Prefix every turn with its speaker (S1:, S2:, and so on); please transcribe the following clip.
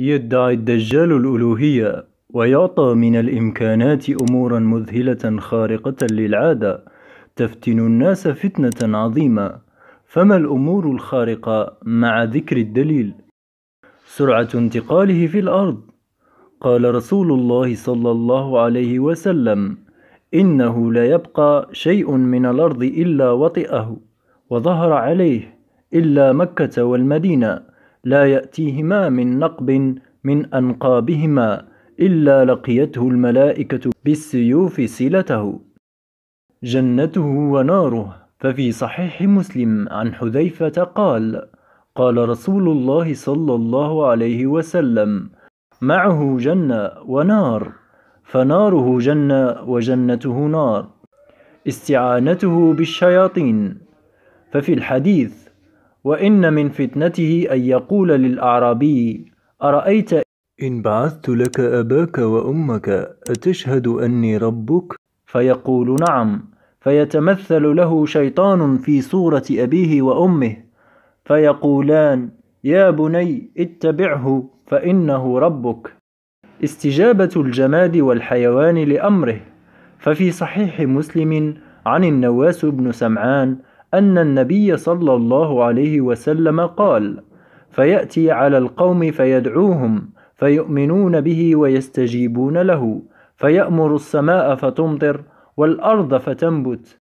S1: يدعي الدجال الألوهية ويعطى من الإمكانات أمورا مذهلة خارقة للعادة تفتن الناس فتنة عظيمة فما الأمور الخارقة مع ذكر الدليل سرعة انتقاله في الأرض قال رسول الله صلى الله عليه وسلم إنه لا يبقى شيء من الأرض إلا وطئه وظهر عليه إلا مكة والمدينة لا يأتيهما من نقب من أنقابهما إلا لقيته الملائكة بالسيوف صلته جنته وناره ففي صحيح مسلم عن حذيفة قال قال رسول الله صلى الله عليه وسلم معه جنة ونار فناره جنة وجنته نار استعانته بالشياطين ففي الحديث وإن من فتنته أن يقول للأعرابي أرأيت إن بعثت لك أباك وأمك أتشهد أني ربك؟ فيقول نعم فيتمثل له شيطان في صورة أبيه وأمه فيقولان يا بني اتبعه فإنه ربك استجابة الجماد والحيوان لأمره ففي صحيح مسلم عن النواس بن سمعان أن النبي صلى الله عليه وسلم قال فيأتي على القوم فيدعوهم فيؤمنون به ويستجيبون له فيأمر السماء فتمطر والأرض فتنبت